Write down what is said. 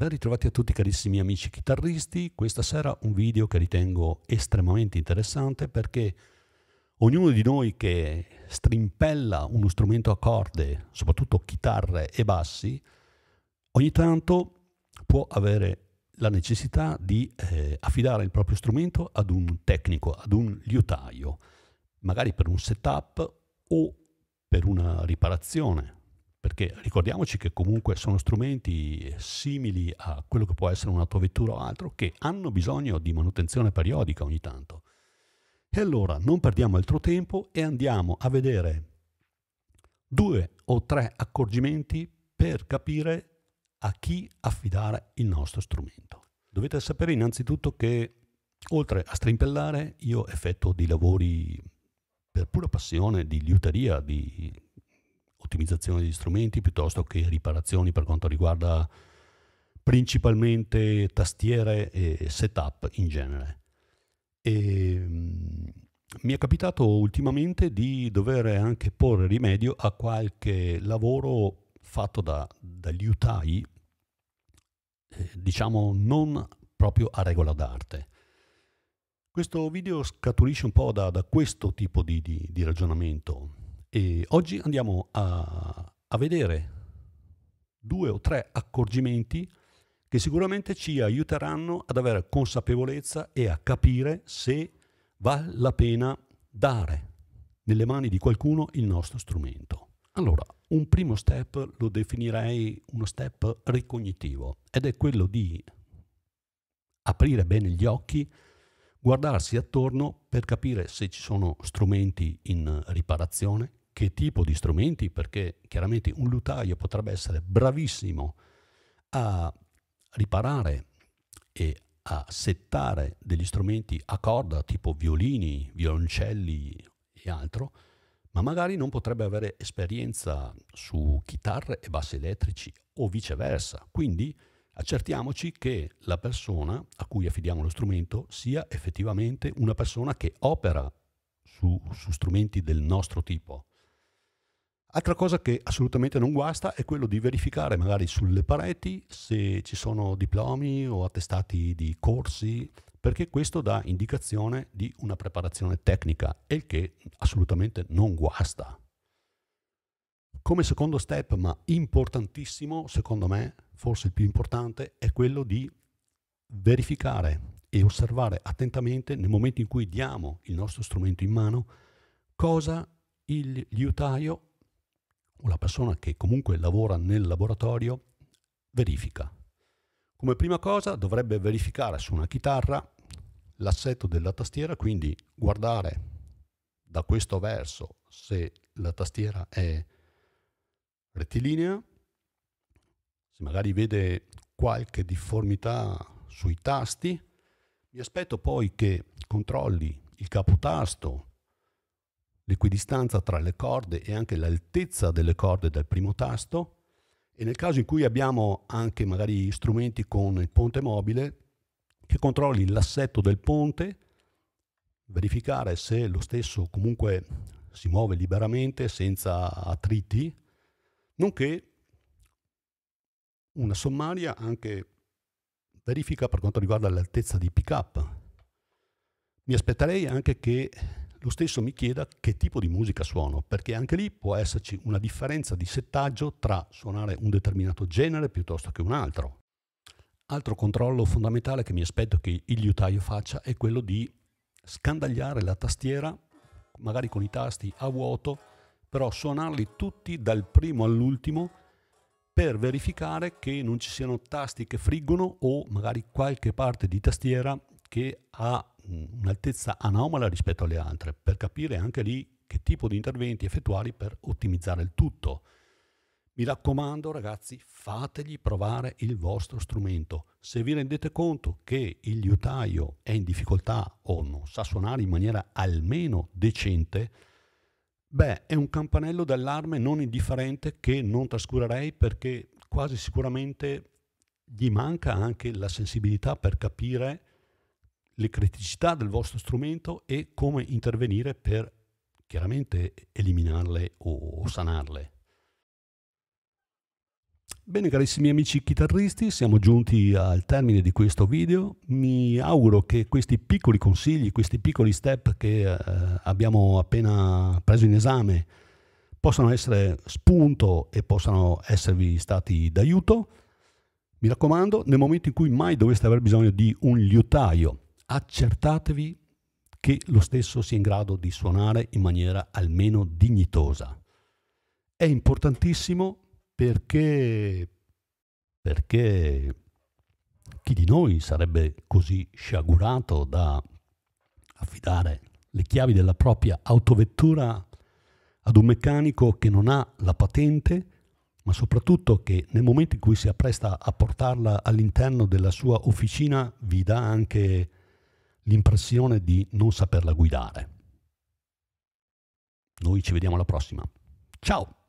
Ben ritrovati a tutti carissimi amici chitarristi, questa sera un video che ritengo estremamente interessante perché ognuno di noi che strimpella uno strumento a corde, soprattutto chitarre e bassi, ogni tanto può avere la necessità di eh, affidare il proprio strumento ad un tecnico, ad un liutaio, magari per un setup o per una riparazione, perché ricordiamoci che comunque sono strumenti simili a quello che può essere un'autovettura o altro, che hanno bisogno di manutenzione periodica ogni tanto. E allora non perdiamo altro tempo e andiamo a vedere due o tre accorgimenti per capire a chi affidare il nostro strumento. Dovete sapere innanzitutto che oltre a strimpellare io effetto dei lavori per pura passione di liuteria, di ottimizzazione degli strumenti piuttosto che riparazioni per quanto riguarda principalmente tastiere e setup in genere. E, ehm, mi è capitato ultimamente di dover anche porre rimedio a qualche lavoro fatto da, dagli utai, eh, diciamo non proprio a regola d'arte. Questo video scaturisce un po' da, da questo tipo di, di, di ragionamento. E oggi andiamo a, a vedere due o tre accorgimenti che sicuramente ci aiuteranno ad avere consapevolezza e a capire se vale la pena dare nelle mani di qualcuno il nostro strumento. Allora, un primo step lo definirei uno step ricognitivo ed è quello di aprire bene gli occhi, guardarsi attorno per capire se ci sono strumenti in riparazione, che tipo di strumenti, perché chiaramente un lutaio potrebbe essere bravissimo a riparare e a settare degli strumenti a corda tipo violini, violoncelli e altro, ma magari non potrebbe avere esperienza su chitarre e bassi elettrici o viceversa. Quindi accertiamoci che la persona a cui affidiamo lo strumento sia effettivamente una persona che opera su, su strumenti del nostro tipo Altra cosa che assolutamente non guasta è quello di verificare magari sulle pareti se ci sono diplomi o attestati di corsi, perché questo dà indicazione di una preparazione tecnica, il che assolutamente non guasta. Come secondo step, ma importantissimo, secondo me, forse il più importante, è quello di verificare e osservare attentamente nel momento in cui diamo il nostro strumento in mano cosa il liutaio una persona che comunque lavora nel laboratorio verifica. Come prima cosa dovrebbe verificare su una chitarra l'assetto della tastiera, quindi guardare da questo verso se la tastiera è rettilinea, se magari vede qualche difformità sui tasti. Mi aspetto poi che controlli il capotasto l'equidistanza tra le corde e anche l'altezza delle corde dal primo tasto e nel caso in cui abbiamo anche magari strumenti con il ponte mobile che controlli l'assetto del ponte, verificare se lo stesso comunque si muove liberamente senza attriti, nonché una sommaria anche verifica per quanto riguarda l'altezza di pick up. Mi aspetterei anche che lo stesso mi chieda che tipo di musica suono, perché anche lì può esserci una differenza di settaggio tra suonare un determinato genere piuttosto che un altro. Altro controllo fondamentale che mi aspetto che il liutaio faccia è quello di scandagliare la tastiera, magari con i tasti a vuoto, però suonarli tutti dal primo all'ultimo per verificare che non ci siano tasti che friggono o magari qualche parte di tastiera che ha un'altezza anomala rispetto alle altre, per capire anche lì che tipo di interventi effettuare per ottimizzare il tutto. Mi raccomando ragazzi, fategli provare il vostro strumento. Se vi rendete conto che il liutaio è in difficoltà o non sa suonare in maniera almeno decente, beh, è un campanello d'allarme non indifferente che non trascurerei perché quasi sicuramente gli manca anche la sensibilità per capire le criticità del vostro strumento e come intervenire per chiaramente eliminarle o sanarle. Bene carissimi amici chitarristi, siamo giunti al termine di questo video. Mi auguro che questi piccoli consigli, questi piccoli step che eh, abbiamo appena preso in esame possano essere spunto e possano esservi stati d'aiuto. Mi raccomando, nel momento in cui mai doveste aver bisogno di un liutaio accertatevi che lo stesso sia in grado di suonare in maniera almeno dignitosa. È importantissimo perché, perché chi di noi sarebbe così sciagurato da affidare le chiavi della propria autovettura ad un meccanico che non ha la patente, ma soprattutto che nel momento in cui si appresta a portarla all'interno della sua officina vi dà anche l'impressione di non saperla guidare. Noi ci vediamo alla prossima. Ciao!